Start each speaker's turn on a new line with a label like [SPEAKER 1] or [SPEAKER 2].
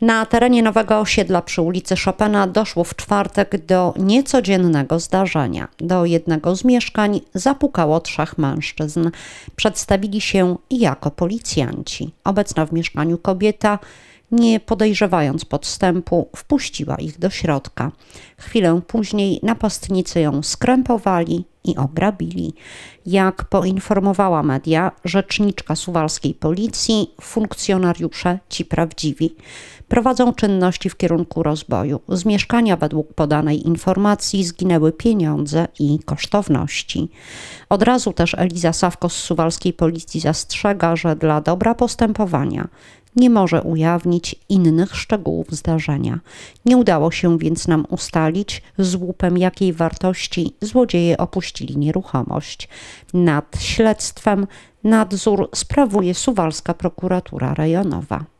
[SPEAKER 1] Na terenie nowego osiedla przy ulicy Chopina doszło w czwartek do niecodziennego zdarzenia. Do jednego z mieszkań zapukało trzech mężczyzn. Przedstawili się jako policjanci. Obecna w mieszkaniu kobieta, nie podejrzewając podstępu, wpuściła ich do środka. Chwilę później napastnicy ją skrępowali i ograbili. Jak poinformowała media, rzeczniczka suwalskiej policji, funkcjonariusze ci prawdziwi prowadzą czynności w kierunku rozboju. Z mieszkania według podanej informacji zginęły pieniądze i kosztowności. Od razu też Eliza Sawko z suwalskiej policji zastrzega, że dla dobra postępowania nie może ujawnić innych szczegółów zdarzenia. Nie udało się więc nam ustalić z łupem jakiej wartości złodzieje opuścili czyli nieruchomość. Nad śledztwem nadzór sprawuje Suwalska Prokuratura Rejonowa.